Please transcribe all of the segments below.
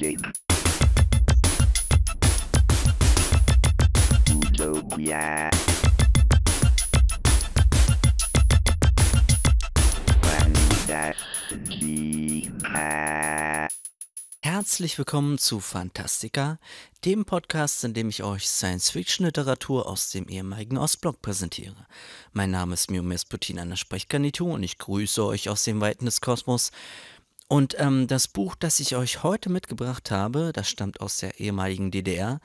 Music. Utopia. Fantastica. Herzlich willkommen zu Fantastica, dem Podcast, in dem ich euch Science-Fiction-Literatur aus dem ehemaligen Ostblock präsentiere. Mein Name ist Mesputin an der Sprechgarnitur und ich grüße euch aus den Weiten des Kosmos. Und ähm, das Buch, das ich euch heute mitgebracht habe, das stammt aus der ehemaligen DDR.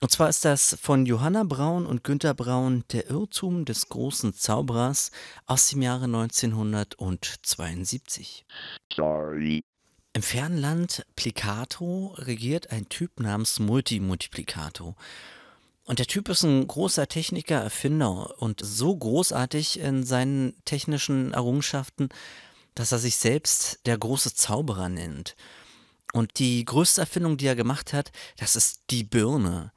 Und zwar ist das von Johanna Braun und Günter Braun Der Irrtum des großen Zauberers aus dem Jahre 1972. Sorry. Im Fernland Land Plicato regiert ein Typ namens Multimultiplicato. Und der Typ ist ein großer Techniker, Erfinder und so großartig in seinen technischen Errungenschaften, dass er sich selbst der große Zauberer nennt. Und die größte Erfindung, die er gemacht hat, das ist die Birne.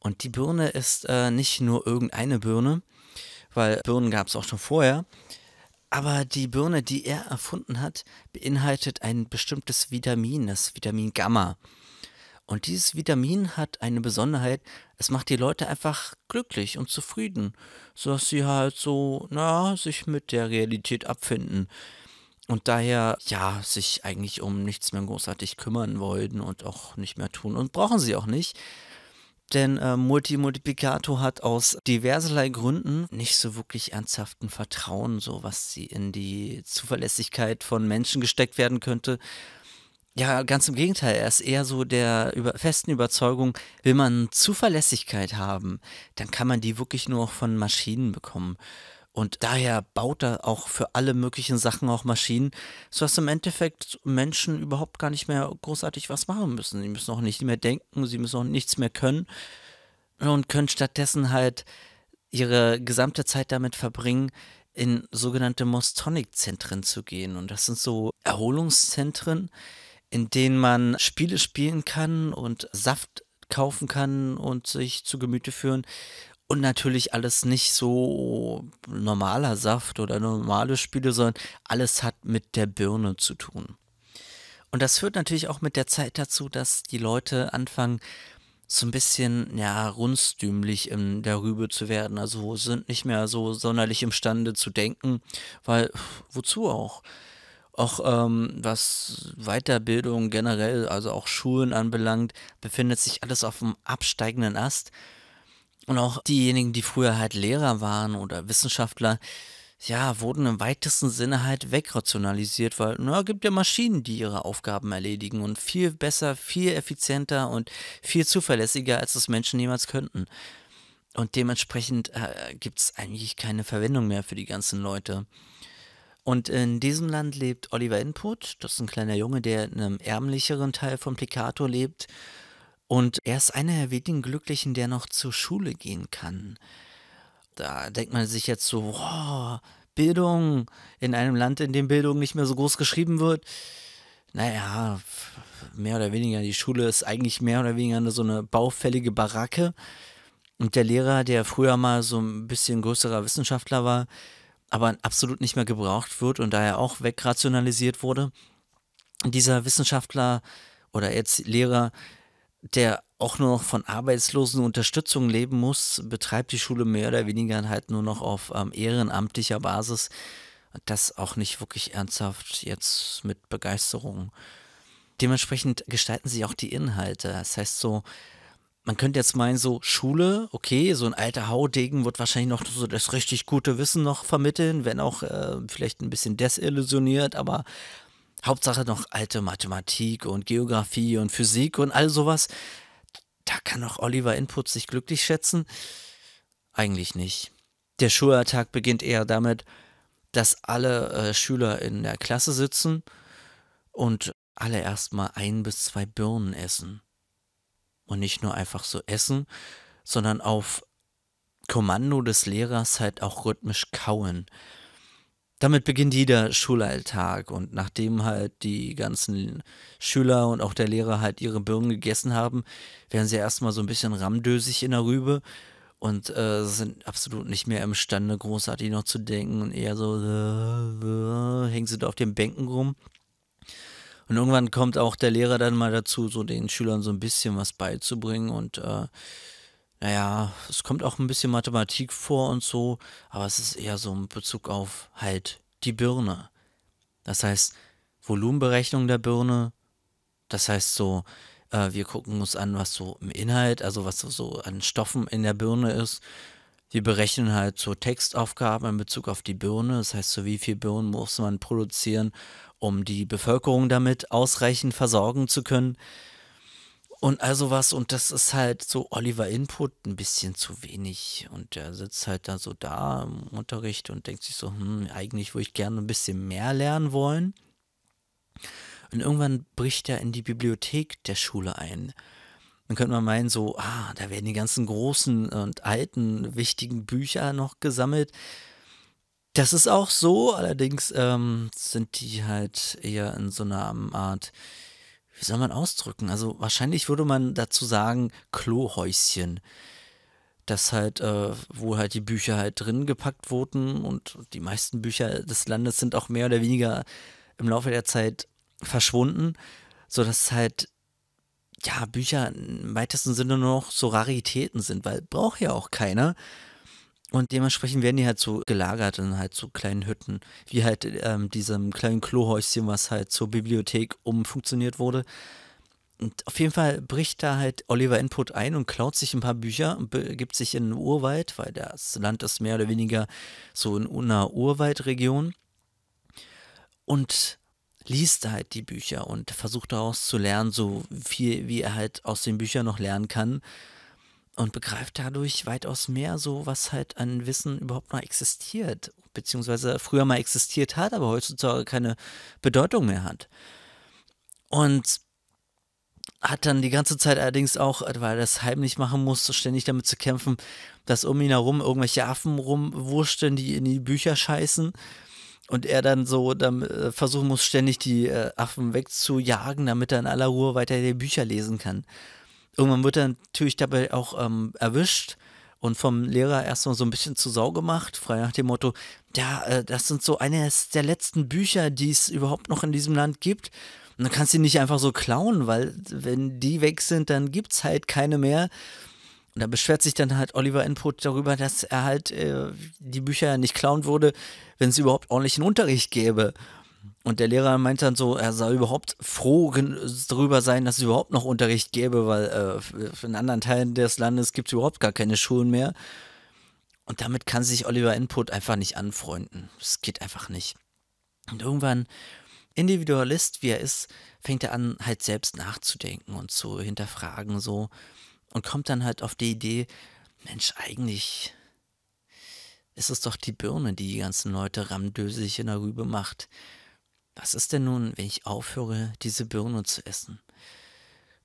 Und die Birne ist äh, nicht nur irgendeine Birne, weil Birnen gab es auch schon vorher. Aber die Birne, die er erfunden hat, beinhaltet ein bestimmtes Vitamin, das Vitamin Gamma. Und dieses Vitamin hat eine Besonderheit, es macht die Leute einfach glücklich und zufrieden, sodass sie halt so, na, sich mit der Realität abfinden und daher ja sich eigentlich um nichts mehr großartig kümmern wollten und auch nicht mehr tun und brauchen sie auch nicht. Denn äh, Multimultiplicato hat aus diverserlei Gründen nicht so wirklich ernsthaften Vertrauen, so was sie in die Zuverlässigkeit von Menschen gesteckt werden könnte. Ja, ganz im Gegenteil, er ist eher so der über festen Überzeugung, will man Zuverlässigkeit haben, dann kann man die wirklich nur auch von Maschinen bekommen. Und daher baut er auch für alle möglichen Sachen auch Maschinen, sodass im Endeffekt Menschen überhaupt gar nicht mehr großartig was machen müssen. Sie müssen auch nicht mehr denken, sie müssen auch nichts mehr können und können stattdessen halt ihre gesamte Zeit damit verbringen, in sogenannte Mostonic-Zentren zu gehen. Und das sind so Erholungszentren, in denen man Spiele spielen kann und Saft kaufen kann und sich zu Gemüte führen, und natürlich alles nicht so normaler Saft oder normale Spiele, sondern alles hat mit der Birne zu tun. Und das führt natürlich auch mit der Zeit dazu, dass die Leute anfangen, so ein bisschen, ja, runstümlich in der Rübe zu werden. Also sind nicht mehr so sonderlich imstande zu denken, weil wozu auch? Auch ähm, was Weiterbildung generell, also auch Schulen anbelangt, befindet sich alles auf einem absteigenden Ast. Und auch diejenigen, die früher halt Lehrer waren oder Wissenschaftler, ja, wurden im weitesten Sinne halt wegrationalisiert, weil, na, gibt ja Maschinen, die ihre Aufgaben erledigen und viel besser, viel effizienter und viel zuverlässiger, als das Menschen jemals könnten. Und dementsprechend äh, gibt es eigentlich keine Verwendung mehr für die ganzen Leute. Und in diesem Land lebt Oliver Input, das ist ein kleiner Junge, der in einem ärmlicheren Teil von Picato lebt und er ist einer der wenigen Glücklichen, der noch zur Schule gehen kann. Da denkt man sich jetzt so, wow, Bildung in einem Land, in dem Bildung nicht mehr so groß geschrieben wird. Naja, mehr oder weniger, die Schule ist eigentlich mehr oder weniger nur so eine baufällige Baracke. Und der Lehrer, der früher mal so ein bisschen größerer Wissenschaftler war, aber absolut nicht mehr gebraucht wird und daher auch wegrationalisiert wurde, dieser Wissenschaftler oder jetzt Lehrer der auch nur noch von Arbeitslosenunterstützung leben muss, betreibt die Schule mehr oder weniger halt nur noch auf ähm, ehrenamtlicher Basis. Das auch nicht wirklich ernsthaft jetzt mit Begeisterung. Dementsprechend gestalten sich auch die Inhalte. Das heißt so, man könnte jetzt meinen, so Schule, okay, so ein alter Haudegen wird wahrscheinlich noch so das richtig gute Wissen noch vermitteln, wenn auch äh, vielleicht ein bisschen desillusioniert, aber Hauptsache noch alte Mathematik und Geografie und Physik und all sowas. Da kann doch Oliver Input sich glücklich schätzen? Eigentlich nicht. Der Schulalltag beginnt eher damit, dass alle äh, Schüler in der Klasse sitzen und alle erstmal ein bis zwei Birnen essen. Und nicht nur einfach so essen, sondern auf Kommando des Lehrers halt auch rhythmisch kauen damit beginnt jeder Schulalltag und nachdem halt die ganzen Schüler und auch der Lehrer halt ihre Birnen gegessen haben, werden sie erstmal so ein bisschen rammdösig in der Rübe und äh, sind absolut nicht mehr imstande, großartig noch zu denken und eher so äh, äh, hängen sie da auf den Bänken rum. Und irgendwann kommt auch der Lehrer dann mal dazu, so den Schülern so ein bisschen was beizubringen und äh, naja, es kommt auch ein bisschen Mathematik vor und so, aber es ist eher so in Bezug auf halt die Birne. Das heißt, Volumenberechnung der Birne, das heißt so, äh, wir gucken uns an, was so im Inhalt, also was so an Stoffen in der Birne ist. Wir berechnen halt so Textaufgaben in Bezug auf die Birne, das heißt so, wie viel Birnen muss man produzieren, um die Bevölkerung damit ausreichend versorgen zu können. Und also was, und das ist halt so Oliver Input ein bisschen zu wenig. Und der sitzt halt da so da im Unterricht und denkt sich so, hm, eigentlich würde ich gerne ein bisschen mehr lernen wollen. Und irgendwann bricht er in die Bibliothek der Schule ein. Dann könnte man meinen, so, ah, da werden die ganzen großen und alten, wichtigen Bücher noch gesammelt. Das ist auch so, allerdings ähm, sind die halt eher in so einer Art wie soll man ausdrücken? Also wahrscheinlich würde man dazu sagen Klohäuschen. Das halt, äh, wo halt die Bücher halt drin gepackt wurden und die meisten Bücher des Landes sind auch mehr oder weniger im Laufe der Zeit verschwunden, sodass halt, ja, Bücher im weitesten Sinne nur noch so Raritäten sind, weil braucht ja auch keiner. Und dementsprechend werden die halt so gelagert in halt so kleinen Hütten, wie halt ähm, diesem kleinen Klohäuschen, was halt zur Bibliothek umfunktioniert wurde. Und auf jeden Fall bricht da halt Oliver Input ein und klaut sich ein paar Bücher und begibt sich in den Urwald, weil das Land ist mehr oder weniger so in einer Urwaldregion. Und liest halt die Bücher und versucht daraus zu lernen, so viel wie er halt aus den Büchern noch lernen kann und begreift dadurch weitaus mehr so, was halt an Wissen überhaupt mal existiert, beziehungsweise früher mal existiert hat, aber heutzutage keine Bedeutung mehr hat. Und hat dann die ganze Zeit allerdings auch, weil er das heimlich machen muss, ständig damit zu kämpfen, dass um ihn herum irgendwelche Affen rumwurschteln, die in die Bücher scheißen. Und er dann so dann äh, versuchen muss, ständig die äh, Affen wegzujagen, damit er in aller Ruhe weiter die Bücher lesen kann irgendwann wird er natürlich dabei auch ähm, erwischt und vom Lehrer erstmal so ein bisschen zu Sau gemacht, frei nach dem Motto, ja, äh, das sind so eines der letzten Bücher, die es überhaupt noch in diesem Land gibt. Und dann kannst du die nicht einfach so klauen, weil wenn die weg sind, dann gibt es halt keine mehr. Und da beschwert sich dann halt Oliver Input darüber, dass er halt äh, die Bücher nicht klauen würde, wenn es überhaupt ordentlichen Unterricht gäbe. Und der Lehrer meinte dann so, er soll überhaupt froh darüber sein, dass es überhaupt noch Unterricht gäbe, weil äh, in anderen Teilen des Landes gibt es überhaupt gar keine Schulen mehr. Und damit kann sich Oliver Input einfach nicht anfreunden. Es geht einfach nicht. Und irgendwann, Individualist wie er ist, fängt er an, halt selbst nachzudenken und zu hinterfragen so. Und kommt dann halt auf die Idee, Mensch, eigentlich ist es doch die Birne, die die ganzen Leute ramdösig in der Rübe macht was ist denn nun, wenn ich aufhöre, diese Birne zu essen?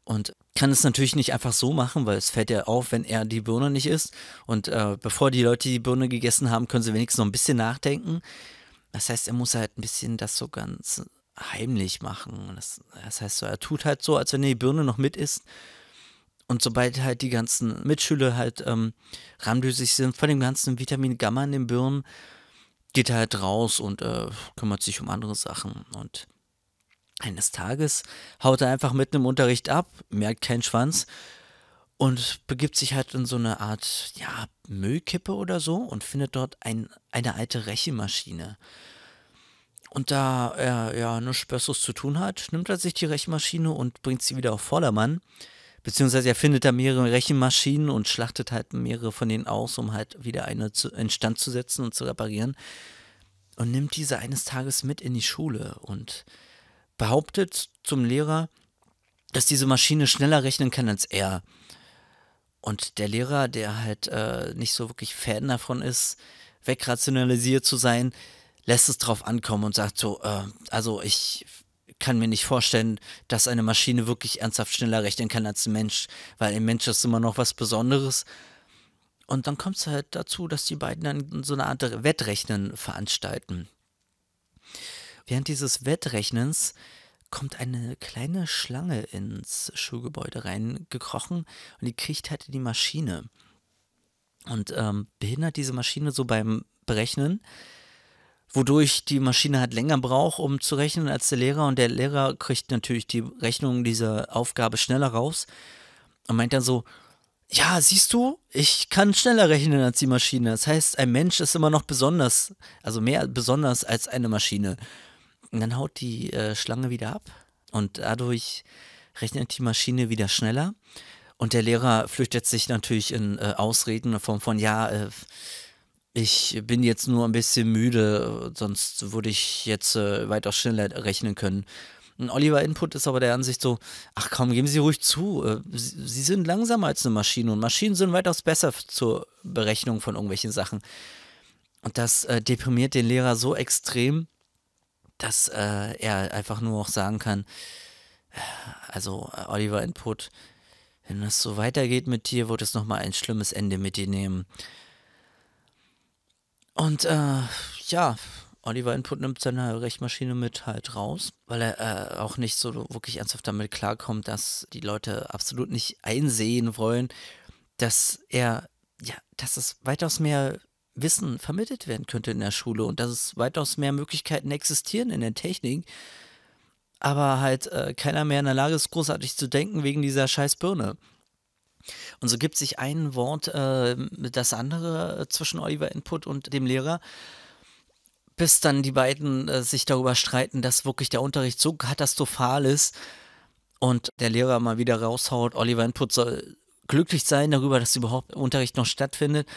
Und kann es natürlich nicht einfach so machen, weil es fällt ja auf, wenn er die Birne nicht isst. Und äh, bevor die Leute die Birne gegessen haben, können sie wenigstens noch ein bisschen nachdenken. Das heißt, er muss halt ein bisschen das so ganz heimlich machen. Das, das heißt, so, er tut halt so, als wenn er die Birne noch mit isst. Und sobald halt die ganzen Mitschüler halt ähm, ramdüsig sind von dem ganzen Vitamin Gamma in den Birnen, geht er halt raus und äh, kümmert sich um andere Sachen. Und eines Tages haut er einfach mitten im Unterricht ab, merkt keinen Schwanz und begibt sich halt in so eine Art, ja, Müllkippe oder so und findet dort ein, eine alte Rechenmaschine. Und da er ja nichts Besseres zu tun hat, nimmt er sich die Rechenmaschine und bringt sie wieder auf Vordermann beziehungsweise er findet da mehrere Rechenmaschinen und schlachtet halt mehrere von denen aus, um halt wieder eine zu, in Stand zu setzen und zu reparieren. Und nimmt diese eines Tages mit in die Schule und behauptet zum Lehrer, dass diese Maschine schneller rechnen kann als er. Und der Lehrer, der halt äh, nicht so wirklich Fan davon ist, wegrationalisiert zu sein, lässt es drauf ankommen und sagt so, äh, also ich kann mir nicht vorstellen, dass eine Maschine wirklich ernsthaft schneller rechnen kann als ein Mensch, weil ein Mensch ist immer noch was Besonderes. Und dann kommt es halt dazu, dass die beiden dann so eine Art Wettrechnen veranstalten. Während dieses Wettrechnens kommt eine kleine Schlange ins Schulgebäude reingekrochen und die kriegt halt die Maschine und ähm, behindert diese Maschine so beim Berechnen wodurch die Maschine halt länger braucht, um zu rechnen als der Lehrer. Und der Lehrer kriegt natürlich die Rechnung dieser Aufgabe schneller raus und meint dann so, ja, siehst du, ich kann schneller rechnen als die Maschine. Das heißt, ein Mensch ist immer noch besonders, also mehr besonders als eine Maschine. Und dann haut die äh, Schlange wieder ab und dadurch rechnet die Maschine wieder schneller. Und der Lehrer flüchtet sich natürlich in äh, Ausreden in Form von, ja, äh, ich bin jetzt nur ein bisschen müde, sonst würde ich jetzt äh, weitaus schneller rechnen können. Ein Oliver Input ist aber der Ansicht so, ach komm, geben Sie ruhig zu. Äh, Sie, Sie sind langsamer als eine Maschine und Maschinen sind weitaus besser zur Berechnung von irgendwelchen Sachen. Und das äh, deprimiert den Lehrer so extrem, dass äh, er einfach nur auch sagen kann, äh, also äh, Oliver Input, wenn das so weitergeht mit dir, wird es nochmal ein schlimmes Ende mit dir nehmen. Und äh, ja, Oliver Input nimmt seine Rechtmaschine mit halt raus, weil er äh, auch nicht so wirklich ernsthaft damit klarkommt, dass die Leute absolut nicht einsehen wollen, dass er, ja, dass es weitaus mehr Wissen vermittelt werden könnte in der Schule und dass es weitaus mehr Möglichkeiten existieren in der Technik, aber halt äh, keiner mehr in der Lage ist, großartig zu denken wegen dieser scheiß Birne. Und so gibt sich ein Wort äh, das andere äh, zwischen Oliver Input und dem Lehrer bis dann die beiden äh, sich darüber streiten, dass wirklich der Unterricht so katastrophal ist und der Lehrer mal wieder raushaut, Oliver Input soll glücklich sein darüber, dass überhaupt Unterricht noch stattfindet.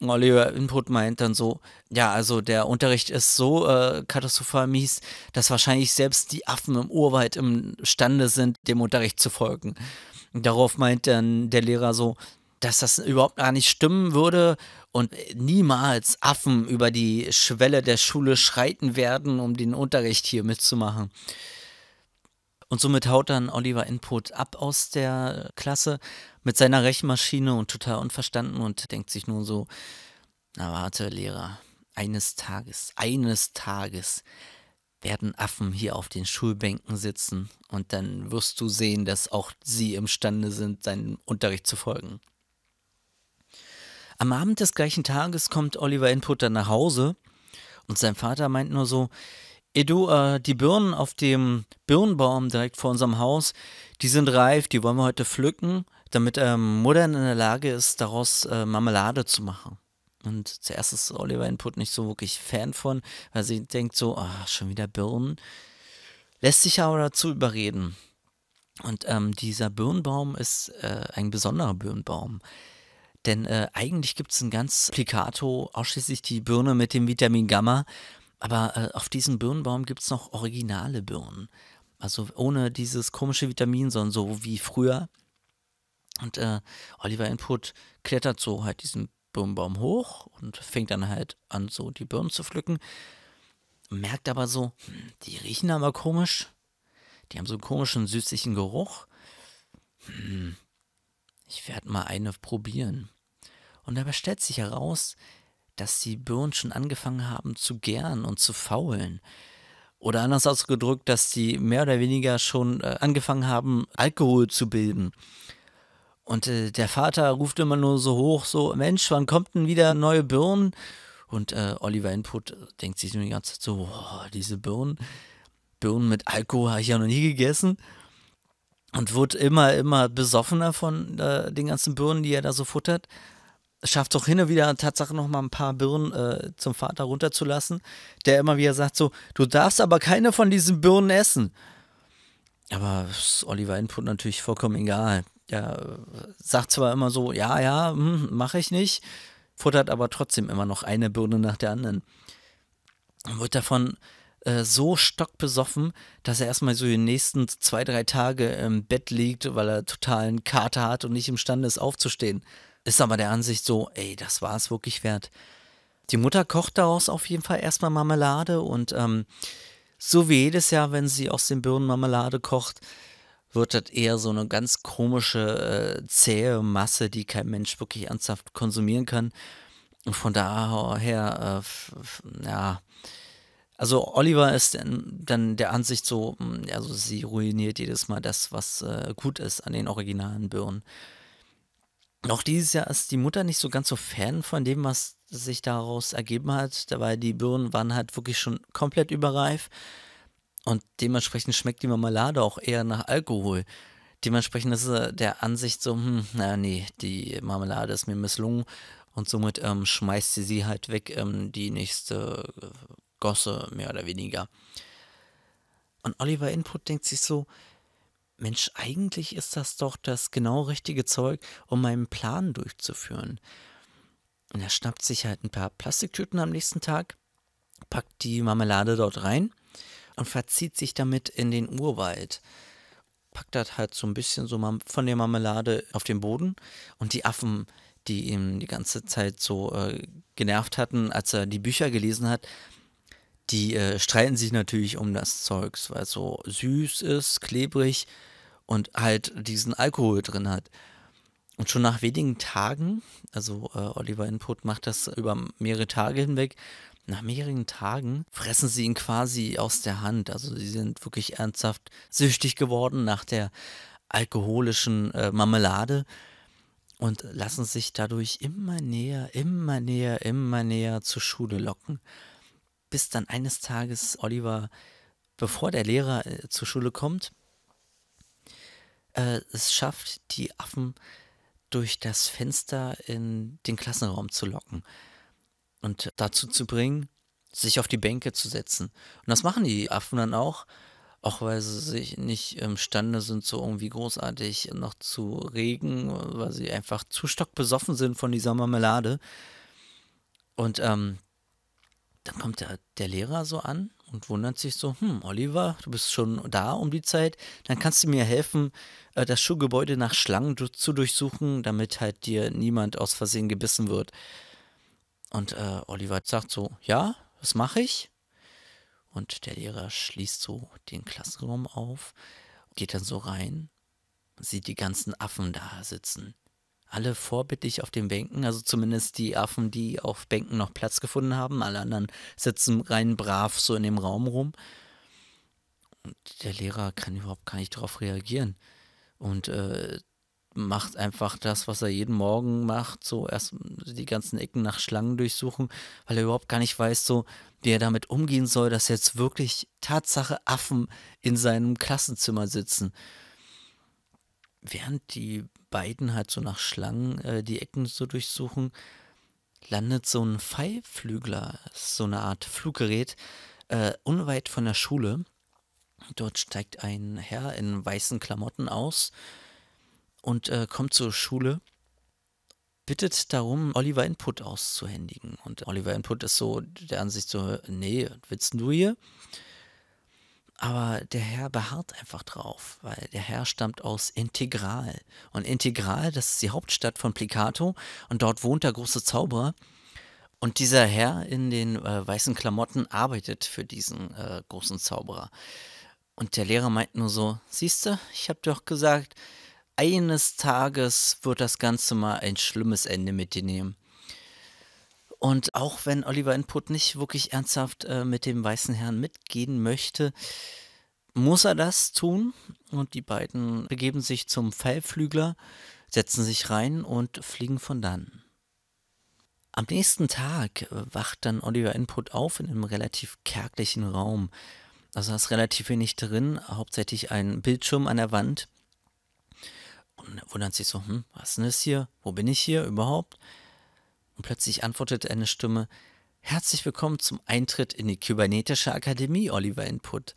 Oliver Input meint dann so, ja, also der Unterricht ist so äh, katastrophal mies, dass wahrscheinlich selbst die Affen im Urwald imstande sind, dem Unterricht zu folgen darauf meint dann der Lehrer so, dass das überhaupt gar nicht stimmen würde und niemals Affen über die Schwelle der Schule schreiten werden, um den Unterricht hier mitzumachen. Und somit haut dann Oliver Input ab aus der Klasse mit seiner Rechenmaschine und total unverstanden und denkt sich nun so, na warte, Lehrer, eines Tages, eines Tages werden Affen hier auf den Schulbänken sitzen und dann wirst du sehen, dass auch sie imstande sind, seinem Unterricht zu folgen. Am Abend des gleichen Tages kommt Oliver Inputter nach Hause und sein Vater meint nur so, Edu, äh, die Birnen auf dem Birnbaum direkt vor unserem Haus, die sind reif, die wollen wir heute pflücken, damit ähm, Mutter in der Lage ist, daraus äh, Marmelade zu machen. Und zuerst ist Oliver Input nicht so wirklich Fan von, weil sie denkt so, ach, schon wieder Birnen. Lässt sich aber dazu überreden. Und ähm, dieser Birnbaum ist äh, ein besonderer Birnbaum. Denn äh, eigentlich gibt es ein ganz Plicato, ausschließlich die Birne mit dem Vitamin Gamma. Aber äh, auf diesem Birnbaum gibt es noch originale Birnen. Also ohne dieses komische Vitamin, sondern so wie früher. Und äh, Oliver Input klettert so halt diesen Sturmbaum hoch und fängt dann halt an, so die Birnen zu pflücken. Merkt aber so, hm, die riechen aber komisch. Die haben so einen komischen, süßlichen Geruch. Hm, ich werde mal eine probieren. Und dabei stellt sich heraus, dass die Birnen schon angefangen haben zu gären und zu faulen. Oder anders ausgedrückt, dass sie mehr oder weniger schon äh, angefangen haben, Alkohol zu bilden. Und äh, der Vater ruft immer nur so hoch, so, Mensch, wann kommt denn wieder neue Birnen? Und äh, Oliver Input äh, denkt sich die ganze Zeit so, oh, diese Birnen, Birnen mit Alkohol habe ich ja noch nie gegessen. Und wird immer, immer besoffener von äh, den ganzen Birnen, die er da so futtert. Schafft doch hin und wieder Tatsache noch mal ein paar Birnen äh, zum Vater runterzulassen, der immer wieder sagt so, du darfst aber keine von diesen Birnen essen. Aber ist Oliver Input natürlich vollkommen egal ja, sagt zwar immer so, ja, ja, hm, mache ich nicht, futtert aber trotzdem immer noch eine Birne nach der anderen. Und wird davon äh, so stockbesoffen, dass er erstmal so die nächsten zwei, drei Tage im Bett liegt, weil er totalen Kater hat und nicht imstande ist aufzustehen. Ist aber der Ansicht so, ey, das war es wirklich wert. Die Mutter kocht daraus auf jeden Fall erstmal Marmelade und ähm, so wie jedes Jahr, wenn sie aus den Birnen Marmelade kocht, wird das eher so eine ganz komische, äh, zähe Masse, die kein Mensch wirklich ernsthaft konsumieren kann. Und von daher, äh, ja. Also Oliver ist dann der Ansicht so, also sie ruiniert jedes Mal das, was äh, gut ist an den originalen Birnen. Auch dieses Jahr ist die Mutter nicht so ganz so Fan von dem, was sich daraus ergeben hat, weil die Birnen waren halt wirklich schon komplett überreif. Und dementsprechend schmeckt die Marmelade auch eher nach Alkohol. Dementsprechend ist er äh, der Ansicht so, hm, na nee, die Marmelade ist mir misslungen und somit ähm, schmeißt sie sie halt weg, ähm, die nächste äh, Gosse mehr oder weniger. Und Oliver Input denkt sich so, Mensch, eigentlich ist das doch das genau richtige Zeug, um meinen Plan durchzuführen. Und er schnappt sich halt ein paar Plastiktüten am nächsten Tag, packt die Marmelade dort rein und verzieht sich damit in den Urwald. Packt das halt so ein bisschen so von der Marmelade auf den Boden und die Affen, die ihn die ganze Zeit so äh, genervt hatten, als er die Bücher gelesen hat, die äh, streiten sich natürlich um das Zeugs, weil es so süß ist, klebrig und halt diesen Alkohol drin hat. Und schon nach wenigen Tagen, also äh, Oliver Input macht das über mehrere Tage hinweg, nach mehreren Tagen fressen sie ihn quasi aus der Hand. Also sie sind wirklich ernsthaft süchtig geworden nach der alkoholischen äh, Marmelade und lassen sich dadurch immer näher, immer näher, immer näher zur Schule locken. Bis dann eines Tages Oliver, bevor der Lehrer äh, zur Schule kommt, äh, es schafft, die Affen durch das Fenster in den Klassenraum zu locken und dazu zu bringen, sich auf die Bänke zu setzen. Und das machen die Affen dann auch, auch weil sie sich nicht imstande sind, so irgendwie großartig noch zu regen, weil sie einfach zu stockbesoffen sind von dieser Marmelade. Und ähm, dann kommt der, der Lehrer so an und wundert sich so, hm, Oliver, du bist schon da um die Zeit, dann kannst du mir helfen, äh, das Schulgebäude nach Schlangen zu durchsuchen, damit halt dir niemand aus Versehen gebissen wird. Und äh, Oliver sagt so, ja, das mache ich. Und der Lehrer schließt so den Klassenraum auf, geht dann so rein, sieht die ganzen Affen da sitzen. Alle vorbildlich auf den Bänken, also zumindest die Affen, die auf Bänken noch Platz gefunden haben. Alle anderen sitzen rein brav so in dem Raum rum. Und der Lehrer kann überhaupt gar nicht darauf reagieren. Und äh, macht einfach das, was er jeden Morgen macht, so erst die ganzen Ecken nach Schlangen durchsuchen, weil er überhaupt gar nicht weiß, so wie er damit umgehen soll, dass jetzt wirklich Tatsache Affen in seinem Klassenzimmer sitzen. Während die beiden halt so nach Schlangen äh, die Ecken so durchsuchen, landet so ein Pfeilflügler, so eine Art Fluggerät, äh, unweit von der Schule. Dort steigt ein Herr in weißen Klamotten aus, und äh, kommt zur Schule, bittet darum, Oliver Input auszuhändigen. Und Oliver Input ist so der Ansicht so, nee, willst du hier? Aber der Herr beharrt einfach drauf, weil der Herr stammt aus Integral. Und Integral, das ist die Hauptstadt von Plicato und dort wohnt der große Zauberer. Und dieser Herr in den äh, weißen Klamotten arbeitet für diesen äh, großen Zauberer. Und der Lehrer meint nur so, siehste, ich habe doch gesagt, eines Tages wird das Ganze mal ein schlimmes Ende mit dir nehmen. Und auch wenn Oliver Input nicht wirklich ernsthaft äh, mit dem weißen Herrn mitgehen möchte, muss er das tun. Und die beiden begeben sich zum Fallflügler, setzen sich rein und fliegen von dann. Am nächsten Tag äh, wacht dann Oliver Input auf in einem relativ kärglichen Raum. Also da ist relativ wenig drin, hauptsächlich ein Bildschirm an der Wand und wundert sich so, hm, was denn ist hier? Wo bin ich hier überhaupt? Und plötzlich antwortet eine Stimme, herzlich willkommen zum Eintritt in die Kybernetische Akademie, Oliver Input.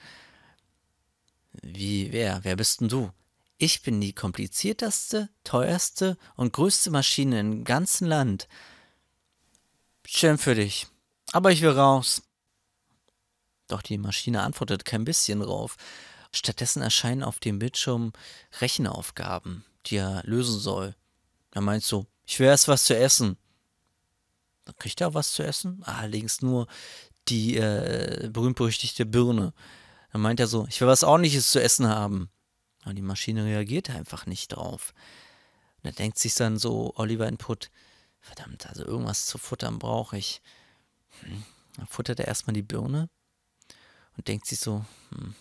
Wie, wer, wer bist denn du? Ich bin die komplizierteste, teuerste und größte Maschine im ganzen Land. Schön für dich, aber ich will raus. Doch die Maschine antwortet kein bisschen drauf. Stattdessen erscheinen auf dem Bildschirm Rechenaufgaben die er lösen soll. Er meint so, ich will erst was zu essen. Dann kriegt er auch was zu essen, allerdings nur die äh, berühmt-berüchtigte Birne. Dann meint er so, ich will was ordentliches zu essen haben. Aber die Maschine reagiert einfach nicht drauf. Und da denkt sich dann so Oliver Input, verdammt, also irgendwas zu futtern brauche ich. Hm. Dann futtert er erstmal die Birne und denkt sich so, hm,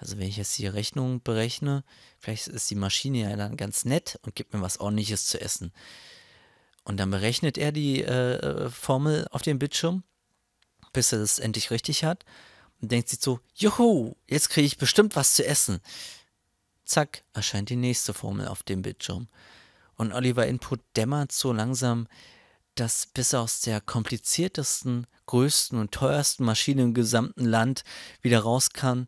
also wenn ich jetzt die Rechnung berechne, vielleicht ist die Maschine ja dann ganz nett und gibt mir was ordentliches zu essen. Und dann berechnet er die äh, Formel auf dem Bildschirm, bis er das endlich richtig hat. Und denkt sich so, juhu, jetzt kriege ich bestimmt was zu essen. Zack, erscheint die nächste Formel auf dem Bildschirm. Und Oliver Input dämmert so langsam, dass bis aus der kompliziertesten, größten und teuersten Maschine im gesamten Land wieder raus kann,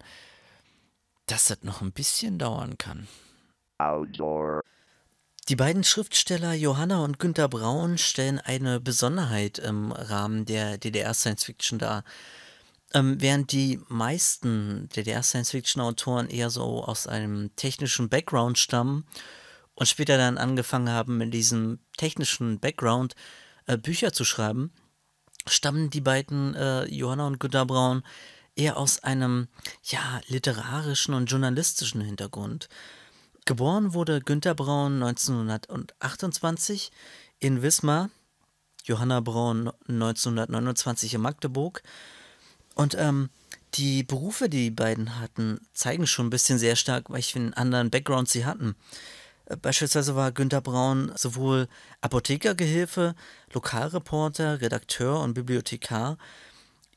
dass das noch ein bisschen dauern kann. Outdoor. Die beiden Schriftsteller Johanna und Günter Braun stellen eine Besonderheit im Rahmen der DDR-Science-Fiction dar. Ähm, während die meisten DDR-Science-Fiction-Autoren eher so aus einem technischen Background stammen und später dann angefangen haben, in diesem technischen Background äh, Bücher zu schreiben, stammen die beiden äh, Johanna und Günter Braun eher aus einem ja, literarischen und journalistischen Hintergrund. Geboren wurde Günter Braun 1928 in Wismar, Johanna Braun 1929 in Magdeburg. Und ähm, die Berufe, die die beiden hatten, zeigen schon ein bisschen sehr stark, welchen anderen Background sie hatten. Äh, beispielsweise war Günter Braun sowohl Apothekergehilfe, Lokalreporter, Redakteur und Bibliothekar.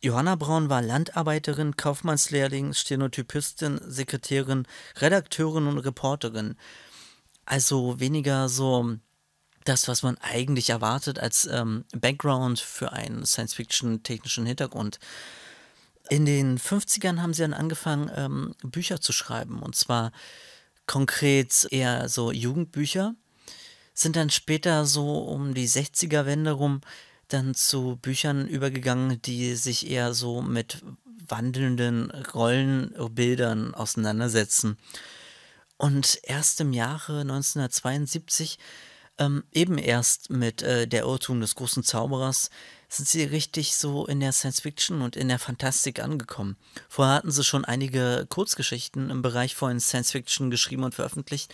Johanna Braun war Landarbeiterin, Kaufmannslehrling, Stenotypistin, Sekretärin, Redakteurin und Reporterin. Also weniger so das, was man eigentlich erwartet als ähm, Background für einen Science-Fiction-technischen Hintergrund. In den 50ern haben sie dann angefangen, ähm, Bücher zu schreiben. Und zwar konkret eher so Jugendbücher. Sind dann später so um die 60er-Wende rum dann zu Büchern übergegangen, die sich eher so mit wandelnden Rollenbildern auseinandersetzen. Und erst im Jahre 1972, ähm, eben erst mit äh, Der Irrtum des großen Zauberers, sind sie richtig so in der Science Fiction und in der Fantastik angekommen. Vorher hatten sie schon einige Kurzgeschichten im Bereich von Science Fiction geschrieben und veröffentlicht.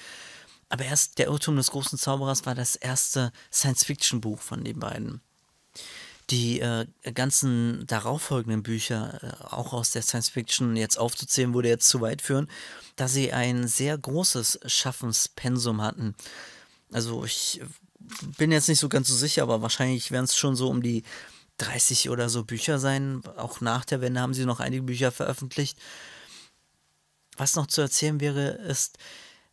Aber erst Der Irrtum des großen Zauberers war das erste Science-Fiction-Buch von den beiden die äh, ganzen darauffolgenden Bücher, äh, auch aus der Science Fiction jetzt aufzuzählen, würde jetzt zu weit führen, da sie ein sehr großes Schaffenspensum hatten. Also ich bin jetzt nicht so ganz so sicher, aber wahrscheinlich werden es schon so um die 30 oder so Bücher sein. Auch nach der Wende haben sie noch einige Bücher veröffentlicht. Was noch zu erzählen wäre, ist,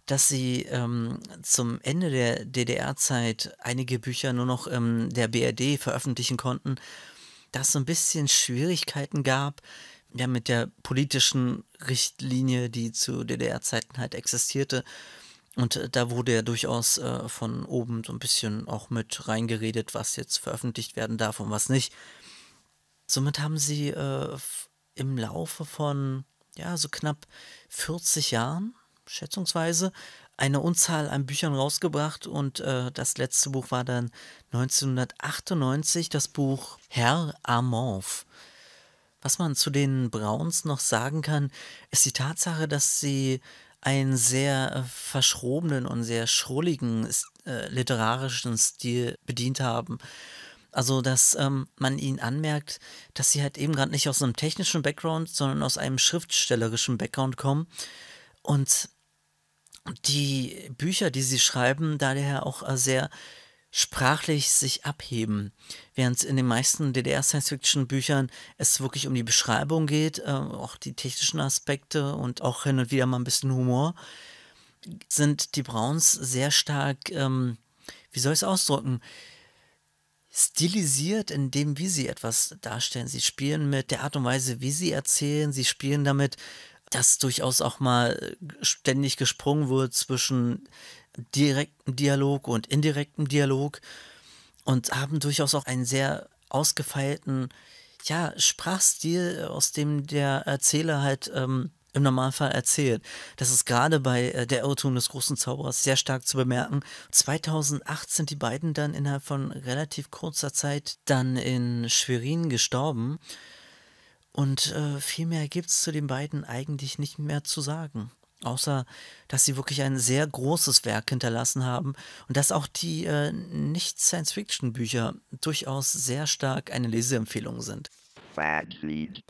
dass sie ähm, zum Ende der DDR-Zeit einige Bücher nur noch ähm, der BRD veröffentlichen konnten, dass es so ein bisschen Schwierigkeiten gab ja, mit der politischen Richtlinie, die zu DDR-Zeiten halt existierte. Und äh, da wurde ja durchaus äh, von oben so ein bisschen auch mit reingeredet, was jetzt veröffentlicht werden darf und was nicht. Somit haben sie äh, im Laufe von ja so knapp 40 Jahren schätzungsweise eine Unzahl an Büchern rausgebracht und äh, das letzte Buch war dann 1998 das Buch Herr Amorph. Was man zu den Browns noch sagen kann, ist die Tatsache, dass sie einen sehr äh, verschrobenen und sehr schrulligen äh, literarischen Stil bedient haben. Also, dass ähm, man ihnen anmerkt, dass sie halt eben gerade nicht aus einem technischen Background, sondern aus einem schriftstellerischen Background kommen. Und die Bücher, die sie schreiben, daher auch äh, sehr sprachlich sich abheben. Während in den meisten DDR-Science-Fiction-Büchern es wirklich um die Beschreibung geht, äh, auch die technischen Aspekte und auch hin und wieder mal ein bisschen Humor, sind die Browns sehr stark, ähm, wie soll ich es ausdrücken, stilisiert in dem, wie sie etwas darstellen. Sie spielen mit der Art und Weise, wie sie erzählen, sie spielen damit, dass durchaus auch mal äh, ständig gesprungen wird zwischen direktem Dialog und indirektem Dialog und haben durchaus auch einen sehr ausgefeilten ja, Sprachstil, aus dem der Erzähler halt ähm, im Normalfall erzählt. Das ist gerade bei äh, der Irrtum des großen Zauberers sehr stark zu bemerken. 2008 sind die beiden dann innerhalb von relativ kurzer Zeit dann in Schwerin gestorben. Und äh, viel mehr gibt es zu den beiden eigentlich nicht mehr zu sagen. Außer, dass sie wirklich ein sehr großes Werk hinterlassen haben und dass auch die äh, Nicht-Science-Fiction-Bücher durchaus sehr stark eine Leseempfehlung sind. Fadlied.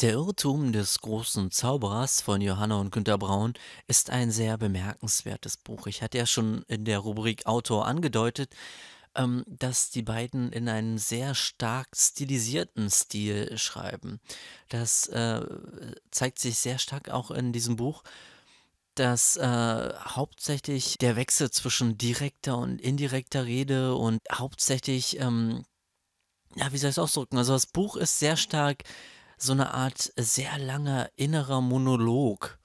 Der Irrtum des großen Zauberers von Johanna und Günter Braun ist ein sehr bemerkenswertes Buch. Ich hatte ja schon in der Rubrik Autor angedeutet, ähm, dass die beiden in einem sehr stark stilisierten Stil schreiben. Das äh, zeigt sich sehr stark auch in diesem Buch dass äh, hauptsächlich der Wechsel zwischen direkter und indirekter Rede und hauptsächlich, ähm, ja, wie soll ich es ausdrücken? Also das Buch ist sehr stark so eine Art sehr langer innerer Monolog,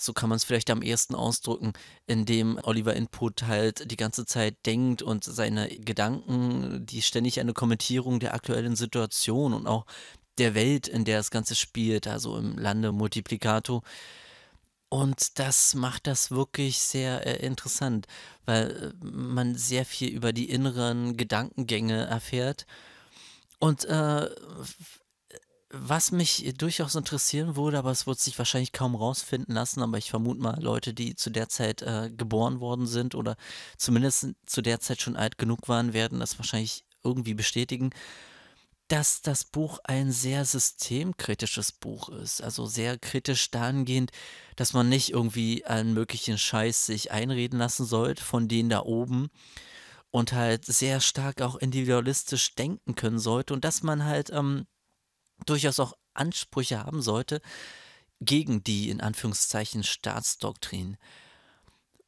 so kann man es vielleicht am ehesten ausdrücken, indem Oliver Input halt die ganze Zeit denkt und seine Gedanken, die ständig eine Kommentierung der aktuellen Situation und auch der Welt, in der das Ganze spielt, also im Lande Multiplicato. Und das macht das wirklich sehr äh, interessant, weil äh, man sehr viel über die inneren Gedankengänge erfährt. Und äh, was mich durchaus interessieren würde, aber es wird sich wahrscheinlich kaum rausfinden lassen, aber ich vermute mal, Leute, die zu der Zeit äh, geboren worden sind oder zumindest zu der Zeit schon alt genug waren, werden das wahrscheinlich irgendwie bestätigen, dass das Buch ein sehr systemkritisches Buch ist. Also sehr kritisch dahingehend, dass man nicht irgendwie allen möglichen Scheiß sich einreden lassen sollte von denen da oben und halt sehr stark auch individualistisch denken können sollte und dass man halt ähm, durchaus auch Ansprüche haben sollte gegen die in Anführungszeichen Staatsdoktrin.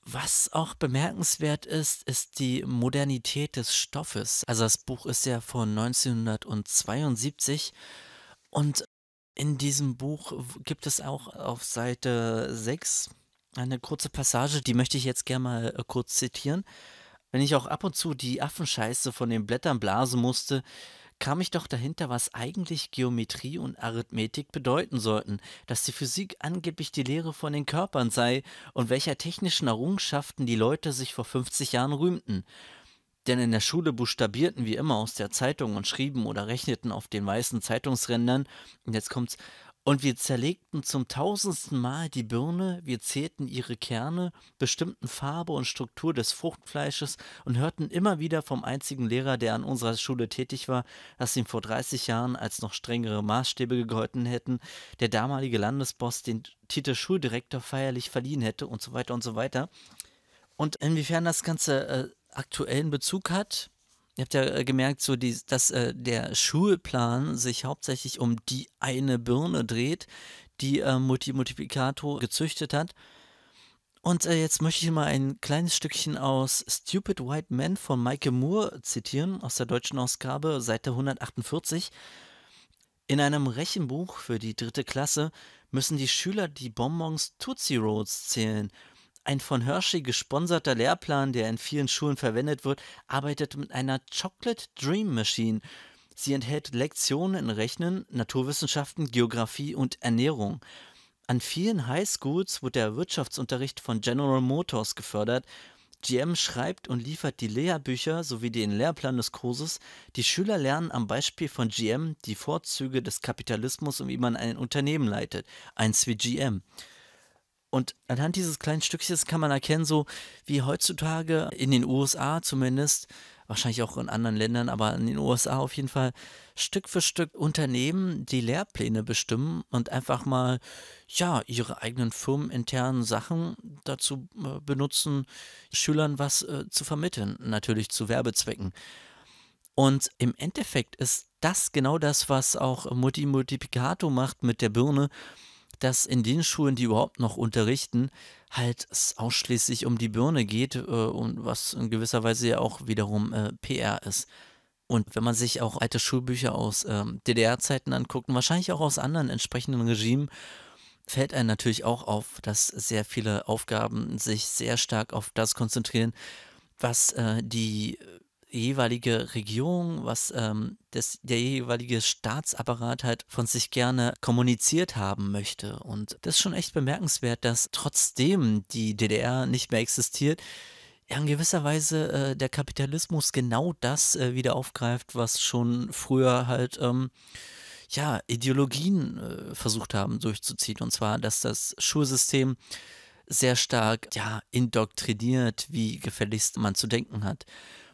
Was auch bemerkenswert ist, ist die Modernität des Stoffes. Also das Buch ist ja von 1972 und in diesem Buch gibt es auch auf Seite 6 eine kurze Passage, die möchte ich jetzt gerne mal äh, kurz zitieren. Wenn ich auch ab und zu die Affenscheiße von den Blättern blasen musste, kam ich doch dahinter, was eigentlich Geometrie und Arithmetik bedeuten sollten, dass die Physik angeblich die Lehre von den Körpern sei und welcher technischen Errungenschaften die Leute sich vor 50 Jahren rühmten. Denn in der Schule buchstabierten wir immer aus der Zeitung und schrieben oder rechneten auf den weißen Zeitungsrändern, und jetzt kommt's, und wir zerlegten zum tausendsten Mal die Birne, wir zählten ihre Kerne, bestimmten Farbe und Struktur des Fruchtfleisches und hörten immer wieder vom einzigen Lehrer, der an unserer Schule tätig war, dass ihm vor 30 Jahren, als noch strengere Maßstäbe gegolten hätten, der damalige Landesboss den Titel Schuldirektor feierlich verliehen hätte und so weiter und so weiter. Und inwiefern das Ganze äh, aktuellen Bezug hat, Ihr habt ja äh, gemerkt, so die, dass äh, der Schulplan sich hauptsächlich um die eine Birne dreht, die äh, Multi gezüchtet hat. Und äh, jetzt möchte ich mal ein kleines Stückchen aus Stupid White Man von Michael Moore zitieren, aus der deutschen Ausgabe, Seite 148. In einem Rechenbuch für die dritte Klasse müssen die Schüler die Bonbons Tootsie Rolls zählen ein von Hershey gesponserter Lehrplan, der in vielen Schulen verwendet wird, arbeitet mit einer Chocolate Dream Machine. Sie enthält Lektionen in Rechnen, Naturwissenschaften, Geografie und Ernährung. An vielen Highschools wird der Wirtschaftsunterricht von General Motors gefördert. GM schreibt und liefert die Lehrbücher sowie den Lehrplan des Kurses. Die Schüler lernen am Beispiel von GM die Vorzüge des Kapitalismus und wie man ein Unternehmen leitet, eins wie GM. Und anhand dieses kleinen Stückchens kann man erkennen, so wie heutzutage in den USA zumindest, wahrscheinlich auch in anderen Ländern, aber in den USA auf jeden Fall, Stück für Stück Unternehmen die Lehrpläne bestimmen und einfach mal, ja, ihre eigenen firmeninternen Sachen dazu äh, benutzen, Schülern was äh, zu vermitteln, natürlich zu Werbezwecken. Und im Endeffekt ist das genau das, was auch Multimultiplikator macht mit der Birne dass in den Schulen, die überhaupt noch unterrichten, halt es ausschließlich um die Birne geht äh, und was in gewisser Weise ja auch wiederum äh, PR ist. Und wenn man sich auch alte Schulbücher aus ähm, DDR-Zeiten anguckt und wahrscheinlich auch aus anderen entsprechenden Regimen, fällt einem natürlich auch auf, dass sehr viele Aufgaben sich sehr stark auf das konzentrieren, was äh, die jeweilige Regierung, was ähm, das, der jeweilige Staatsapparat halt von sich gerne kommuniziert haben möchte. Und das ist schon echt bemerkenswert, dass trotzdem die DDR nicht mehr existiert, in gewisser Weise äh, der Kapitalismus genau das äh, wieder aufgreift, was schon früher halt ähm, ja, Ideologien äh, versucht haben durchzuziehen. Und zwar, dass das Schulsystem sehr stark ja, indoktriniert, wie gefälligst man zu denken hat.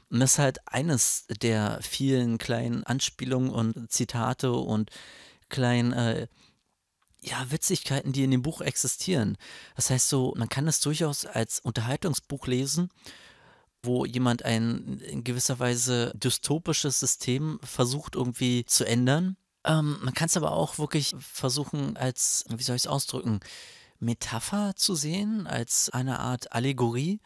Und das ist halt eines der vielen kleinen Anspielungen und Zitate und kleinen äh, ja, Witzigkeiten, die in dem Buch existieren. Das heißt so, man kann es durchaus als Unterhaltungsbuch lesen, wo jemand ein in gewisser Weise dystopisches System versucht irgendwie zu ändern. Ähm, man kann es aber auch wirklich versuchen, als, wie soll ich es ausdrücken, Metapher zu sehen, als eine Art Allegorie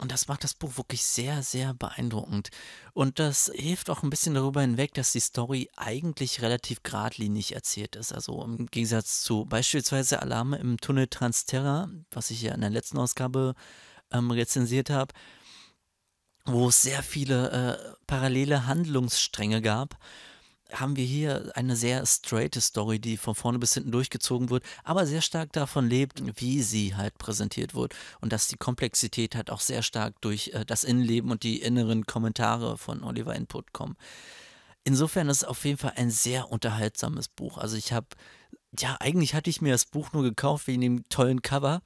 und das macht das Buch wirklich sehr, sehr beeindruckend. Und das hilft auch ein bisschen darüber hinweg, dass die Story eigentlich relativ geradlinig erzählt ist. Also im Gegensatz zu beispielsweise Alarme im Tunnel Transterra, was ich ja in der letzten Ausgabe ähm, rezensiert habe, wo es sehr viele äh, parallele Handlungsstränge gab haben wir hier eine sehr straight Story, die von vorne bis hinten durchgezogen wird, aber sehr stark davon lebt, wie sie halt präsentiert wird und dass die Komplexität halt auch sehr stark durch äh, das Innenleben und die inneren Kommentare von Oliver Input kommen. Insofern ist es auf jeden Fall ein sehr unterhaltsames Buch. Also ich habe, ja, eigentlich hatte ich mir das Buch nur gekauft wegen dem tollen Cover.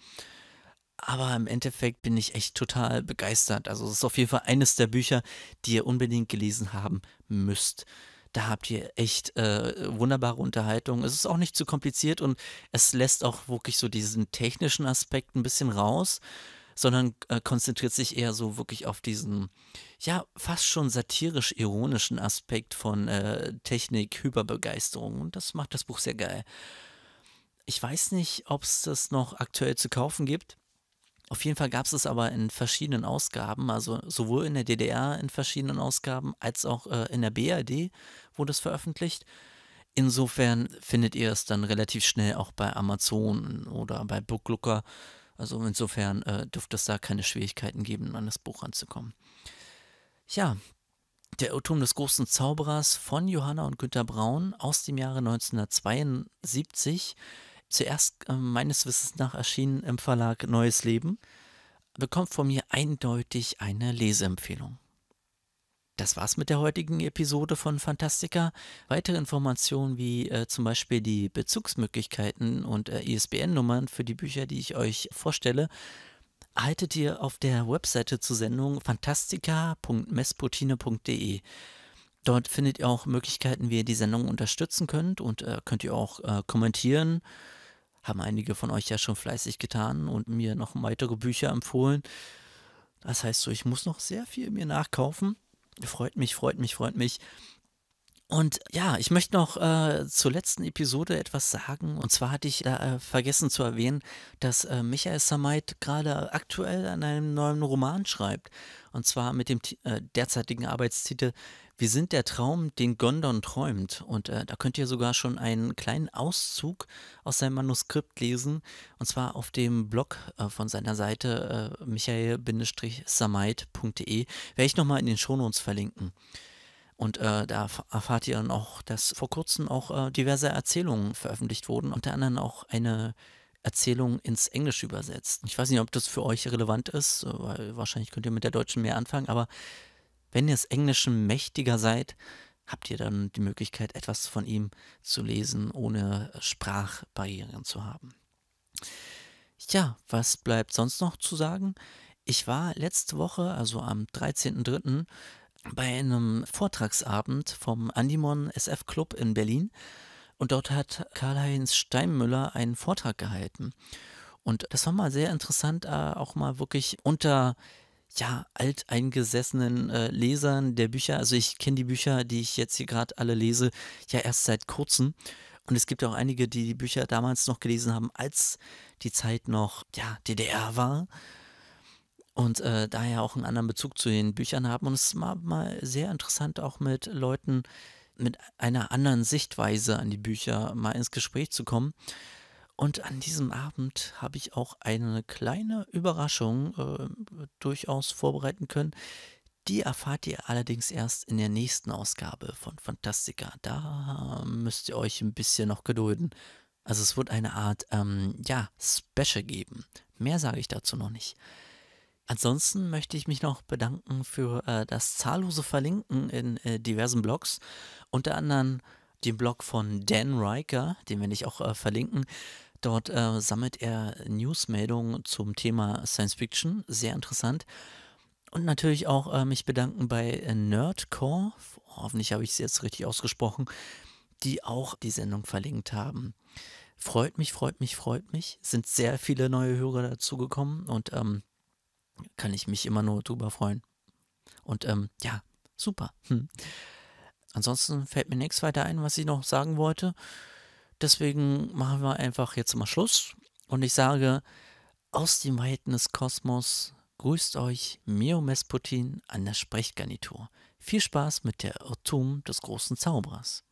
Aber im Endeffekt bin ich echt total begeistert. Also es ist auf jeden Fall eines der Bücher, die ihr unbedingt gelesen haben müsst da habt ihr echt äh, wunderbare Unterhaltung. Es ist auch nicht zu kompliziert und es lässt auch wirklich so diesen technischen Aspekt ein bisschen raus, sondern äh, konzentriert sich eher so wirklich auf diesen, ja, fast schon satirisch-ironischen Aspekt von äh, Technik, Hyperbegeisterung. Und das macht das Buch sehr geil. Ich weiß nicht, ob es das noch aktuell zu kaufen gibt. Auf jeden Fall gab es es aber in verschiedenen Ausgaben, also sowohl in der DDR in verschiedenen Ausgaben als auch äh, in der BRD wurde es veröffentlicht. Insofern findet ihr es dann relativ schnell auch bei Amazon oder bei Booklooker. Also insofern äh, dürfte es da keine Schwierigkeiten geben, an das Buch ranzukommen. Ja, der Irrtum des großen Zauberers von Johanna und Günter Braun aus dem Jahre 1972 Zuerst äh, meines Wissens nach erschienen im Verlag Neues Leben, bekommt von mir eindeutig eine Leseempfehlung. Das war's mit der heutigen Episode von Fantastica. Weitere Informationen wie äh, zum Beispiel die Bezugsmöglichkeiten und äh, ISBN-Nummern für die Bücher, die ich euch vorstelle, erhaltet ihr auf der Webseite zur Sendung fantastica.mesputine.de. Dort findet ihr auch Möglichkeiten, wie ihr die Sendung unterstützen könnt und äh, könnt ihr auch äh, kommentieren haben einige von euch ja schon fleißig getan und mir noch weitere Bücher empfohlen. Das heißt so, ich muss noch sehr viel mir nachkaufen. Freut mich, freut mich, freut mich. Und ja, ich möchte noch äh, zur letzten Episode etwas sagen. Und zwar hatte ich äh, vergessen zu erwähnen, dass äh, Michael Samait gerade aktuell an einem neuen Roman schreibt. Und zwar mit dem äh, derzeitigen Arbeitstitel wir sind der Traum, den Gondon träumt. Und äh, da könnt ihr sogar schon einen kleinen Auszug aus seinem Manuskript lesen. Und zwar auf dem Blog äh, von seiner Seite äh, michael-samait.de werde ich nochmal in den Shownotes verlinken. Und äh, da erfahrt ihr dann auch, dass vor kurzem auch äh, diverse Erzählungen veröffentlicht wurden. Unter anderem auch eine Erzählung ins Englische übersetzt. Ich weiß nicht, ob das für euch relevant ist, äh, weil wahrscheinlich könnt ihr mit der Deutschen mehr anfangen, aber wenn ihr das Englische mächtiger seid, habt ihr dann die Möglichkeit, etwas von ihm zu lesen, ohne Sprachbarrieren zu haben. Tja, was bleibt sonst noch zu sagen? Ich war letzte Woche, also am 13.03., bei einem Vortragsabend vom Andimon SF Club in Berlin und dort hat Karl-Heinz Steinmüller einen Vortrag gehalten. Und das war mal sehr interessant, äh, auch mal wirklich unter ja, alteingesessenen äh, Lesern der Bücher, also ich kenne die Bücher, die ich jetzt hier gerade alle lese, ja erst seit kurzem. Und es gibt auch einige, die die Bücher damals noch gelesen haben, als die Zeit noch, ja, DDR war. Und äh, daher auch einen anderen Bezug zu den Büchern haben. Und es war mal sehr interessant, auch mit Leuten mit einer anderen Sichtweise an die Bücher mal ins Gespräch zu kommen. Und an diesem Abend habe ich auch eine kleine Überraschung äh, durchaus vorbereiten können. Die erfahrt ihr allerdings erst in der nächsten Ausgabe von Fantastica. Da müsst ihr euch ein bisschen noch gedulden. Also es wird eine Art, ähm, ja, Special geben. Mehr sage ich dazu noch nicht. Ansonsten möchte ich mich noch bedanken für äh, das zahllose Verlinken in äh, diversen Blogs, unter anderem den Blog von Dan Riker, den werde ich auch äh, verlinken. Dort äh, sammelt er Newsmeldungen zum Thema Science Fiction, sehr interessant. Und natürlich auch äh, mich bedanken bei äh, Nerdcore, hoffentlich habe ich es jetzt richtig ausgesprochen, die auch die Sendung verlinkt haben. Freut mich, freut mich, freut mich. Sind sehr viele neue Hörer dazugekommen und ähm, kann ich mich immer nur drüber freuen. Und ähm, ja, super. Hm. Ansonsten fällt mir nichts weiter ein, was ich noch sagen wollte. Deswegen machen wir einfach jetzt mal Schluss. Und ich sage, aus dem Weiten des Kosmos grüßt euch Mio Mesputin an der Sprechgarnitur. Viel Spaß mit der Irrtum des großen Zauberers.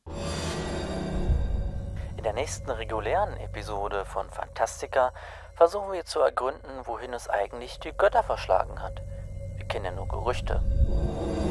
In der nächsten regulären Episode von Fantastica versuchen wir zu ergründen, wohin es eigentlich die Götter verschlagen hat. Wir kennen ja nur Gerüchte.